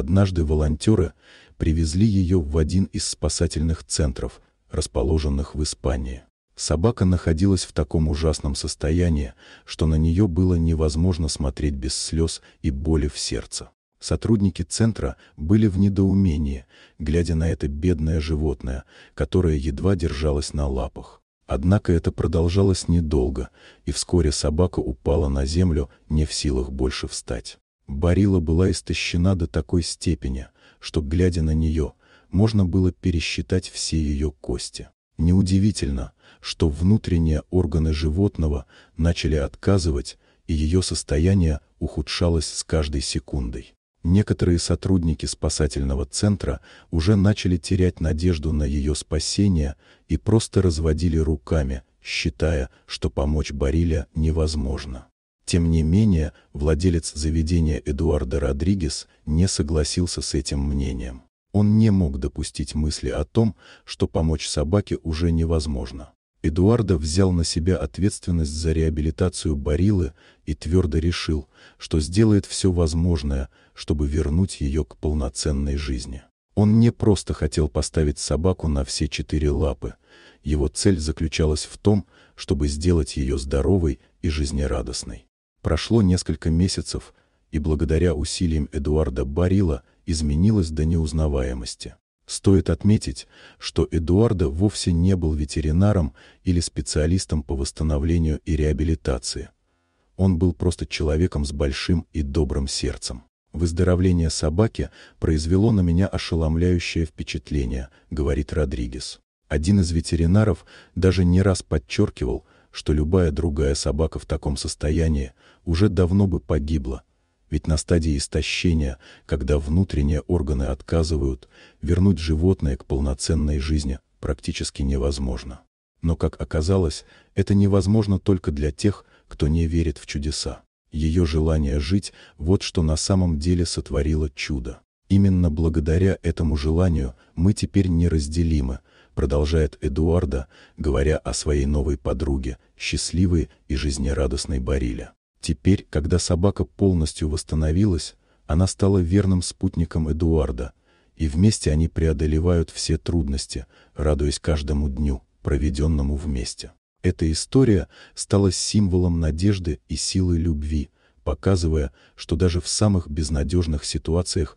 Однажды волонтеры привезли ее в один из спасательных центров, расположенных в Испании. Собака находилась в таком ужасном состоянии, что на нее было невозможно смотреть без слез и боли в сердце. Сотрудники центра были в недоумении, глядя на это бедное животное, которое едва держалось на лапах. Однако это продолжалось недолго, и вскоре собака упала на землю, не в силах больше встать. Барила была истощена до такой степени, что, глядя на нее, можно было пересчитать все ее кости. Неудивительно, что внутренние органы животного начали отказывать, и ее состояние ухудшалось с каждой секундой. Некоторые сотрудники спасательного центра уже начали терять надежду на ее спасение и просто разводили руками, считая, что помочь Бариле невозможно. Тем не менее, владелец заведения Эдуардо Родригес не согласился с этим мнением. Он не мог допустить мысли о том, что помочь собаке уже невозможно. Эдуардо взял на себя ответственность за реабилитацию Барилы и твердо решил, что сделает все возможное, чтобы вернуть ее к полноценной жизни. Он не просто хотел поставить собаку на все четыре лапы. Его цель заключалась в том, чтобы сделать ее здоровой и жизнерадостной. Прошло несколько месяцев, и благодаря усилиям Эдуарда Барила изменилось до неузнаваемости. Стоит отметить, что Эдуарда вовсе не был ветеринаром или специалистом по восстановлению и реабилитации. Он был просто человеком с большим и добрым сердцем. «Выздоровление собаки произвело на меня ошеломляющее впечатление», — говорит Родригес. Один из ветеринаров даже не раз подчеркивал, что любая другая собака в таком состоянии уже давно бы погибла, ведь на стадии истощения, когда внутренние органы отказывают, вернуть животное к полноценной жизни практически невозможно. Но, как оказалось, это невозможно только для тех, кто не верит в чудеса. Ее желание жить – вот что на самом деле сотворило чудо. Именно благодаря этому желанию мы теперь неразделимы, продолжает Эдуарда, говоря о своей новой подруге, счастливой и жизнерадостной Бариле. Теперь, когда собака полностью восстановилась, она стала верным спутником Эдуарда, и вместе они преодолевают все трудности, радуясь каждому дню, проведенному вместе. Эта история стала символом надежды и силы любви, показывая, что даже в самых безнадежных ситуациях